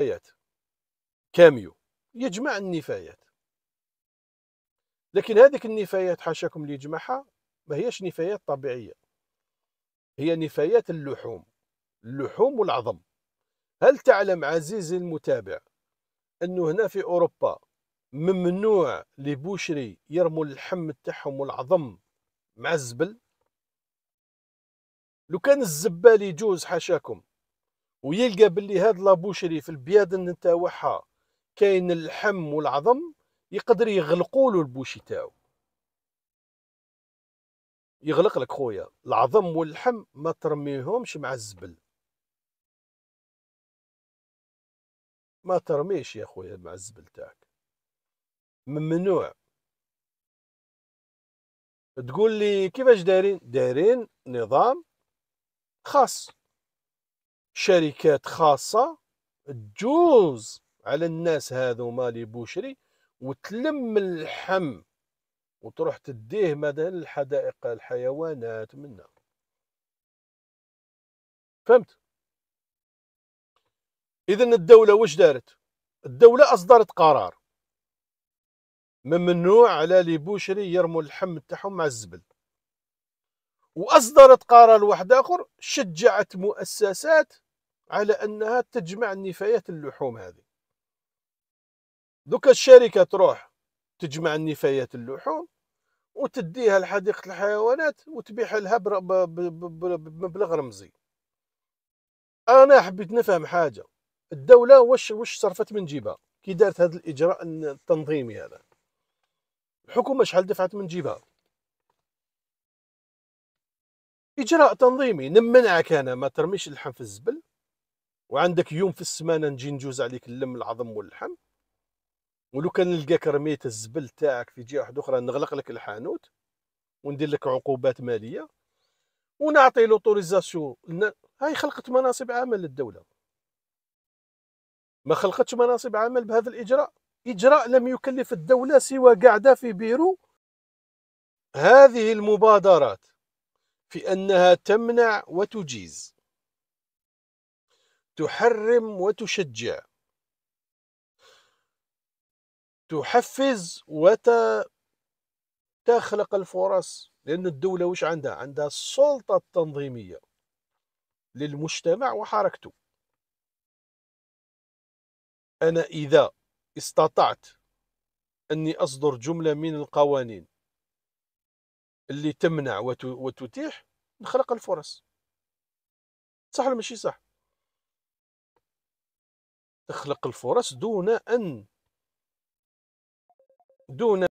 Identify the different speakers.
Speaker 1: النفايات كاميو يجمع النفايات لكن هذه النفايات حاشاكم اللي يجمعها ما هيش نفايات طبيعيه هي نفايات اللحوم اللحوم والعظم هل تعلم عزيزي المتابع انه هنا في اوروبا ممنوع لبوشري يرموا اللحم تاعهم والعظم مع الزبل لو كان الزبال يجوز حاشاكم ويلقى باللي هاد لابوشري في البيادن نتاوعها كاين اللحم والعظم يقدر يغلقوا له البوشي تاعو يغلق لك خويا العظم واللحم ما ترميهمش مع الزبل ما ترميش يا خويا مع الزبل تاعك ممنوع تقول لي كيفاش دايرين دايرين نظام خاص شركات خاصه تجوز على الناس هذو مالي بوشري وتلم اللحم وتروح تديه مثلا الحدائق الحيوانات منا فهمت اذا الدوله واش دارت الدوله اصدرت قرار ممنوع على لي بوشري يرموا اللحم تاعهم مع الزبل واصدرت قرار واحد اخر شجعت مؤسسات على انها تجمع النفايات اللحوم هذه دوكا الشركه تروح تجمع النفايات اللحوم وتديها لحديقه الحيوانات وتبيعها لها بمبلغ رمزي انا حبيت نفهم حاجه الدوله واش واش صرفت من جيبها كي دارت هذا الاجراء التنظيمي هذا الحكومه شحال دفعت من جيبها اجراء تنظيمي نمنعك انا ما ترميش اللحم في الزبل وعندك يوم في السمانه نجي نجوز عليك اللم العظم واللحم ولو كان نلقاك رميت الزبل تاعك في جهه واحده اخرى نغلق لك الحانوت وندير لك عقوبات ماليه ونعطي لوتوريزاسيون هاي خلقت مناصب عمل للدوله ما خلقتش مناصب عمل بهذا الاجراء اجراء لم يكلف الدوله سوى قاعده في بيرو هذه المبادرات في انها تمنع وتجيز تحرم وتشجع تحفز وتخلق الفرص لأن الدولة وش عندها عندها السلطة التنظيمية للمجتمع وحركته أنا إذا استطعت أني أصدر جملة من القوانين اللي تمنع وتتيح نخلق الفرص صح ولا ماشي صح تخلق الفرص دون أن دون